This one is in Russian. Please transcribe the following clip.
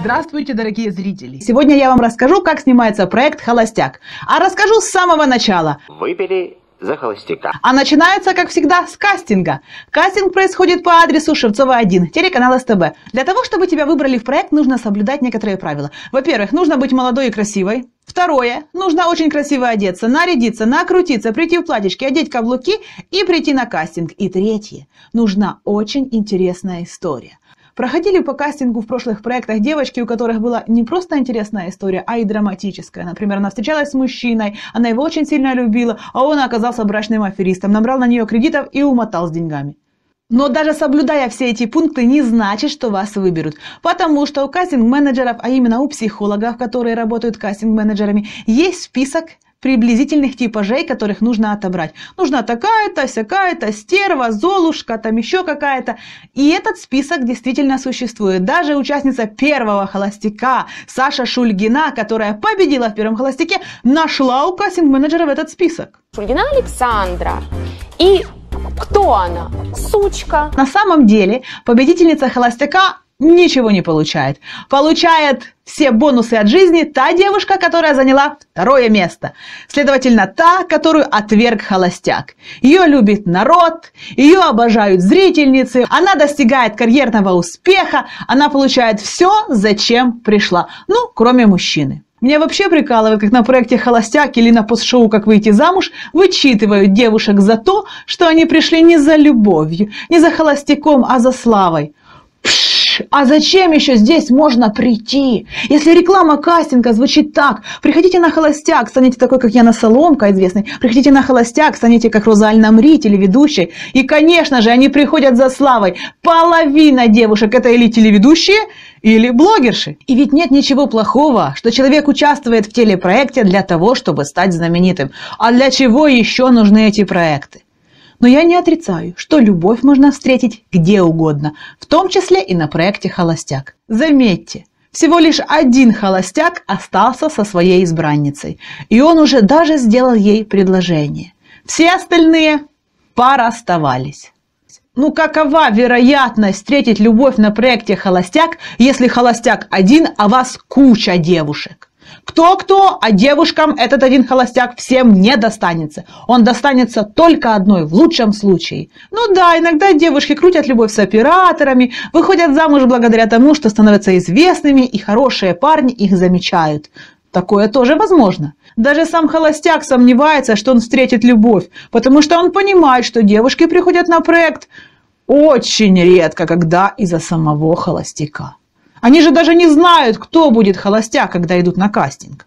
Здравствуйте, дорогие зрители! Сегодня я вам расскажу, как снимается проект «Холостяк». А расскажу с самого начала. Выпили за холостяка. А начинается, как всегда, с кастинга. Кастинг происходит по адресу Шевцова 1, телеканал СТБ. Для того, чтобы тебя выбрали в проект, нужно соблюдать некоторые правила. Во-первых, нужно быть молодой и красивой. Второе. Нужно очень красиво одеться, нарядиться, накрутиться, прийти в платьечке, одеть каблуки и прийти на кастинг. И третье. Нужна очень интересная история. Проходили по кастингу в прошлых проектах девочки, у которых была не просто интересная история, а и драматическая. Например, она встречалась с мужчиной, она его очень сильно любила, а он оказался брачным аферистом, набрал на нее кредитов и умотал с деньгами. Но даже соблюдая все эти пункты, не значит, что вас выберут. Потому что у кастинг-менеджеров, а именно у психологов, которые работают кастинг-менеджерами, есть список приблизительных типажей, которых нужно отобрать. Нужна такая-то, всякая-то, стерва, золушка, там еще какая-то. И этот список действительно существует. Даже участница первого холостяка Саша Шульгина, которая победила в первом холостяке, нашла у кастинг менеджера в этот список. Шульгина Александра. И кто она? Сучка. На самом деле победительница холостяка ничего не получает. Получает все бонусы от жизни та девушка, которая заняла второе место. Следовательно, та, которую отверг холостяк. Ее любит народ, ее обожают зрительницы, она достигает карьерного успеха, она получает все, зачем пришла. Ну, кроме мужчины. Меня вообще прикалывает, как на проекте «Холостяк» или на постшоу «Как выйти замуж» вычитывают девушек за то, что они пришли не за любовью, не за холостяком, а за славой. А зачем еще здесь можно прийти? Если реклама кастинга звучит так, приходите на холостяк, станете такой, как я на Соломка известный, приходите на холостяк, станете как Розальна Мрит или ведущий. И, конечно же, они приходят за славой. Половина девушек это или телеведущие, или блогерши. И ведь нет ничего плохого, что человек участвует в телепроекте для того, чтобы стать знаменитым. А для чего еще нужны эти проекты? Но я не отрицаю, что любовь можно встретить где угодно, в том числе и на проекте «Холостяк». Заметьте, всего лишь один холостяк остался со своей избранницей, и он уже даже сделал ей предложение. Все остальные пара оставались. Ну какова вероятность встретить любовь на проекте «Холостяк», если холостяк один, а вас куча девушек? Кто-кто, а девушкам этот один холостяк всем не достанется. Он достанется только одной, в лучшем случае. Ну да, иногда девушки крутят любовь с операторами, выходят замуж благодаря тому, что становятся известными, и хорошие парни их замечают. Такое тоже возможно. Даже сам холостяк сомневается, что он встретит любовь, потому что он понимает, что девушки приходят на проект очень редко, когда из-за самого холостяка. Они же даже не знают, кто будет холостяк, когда идут на кастинг.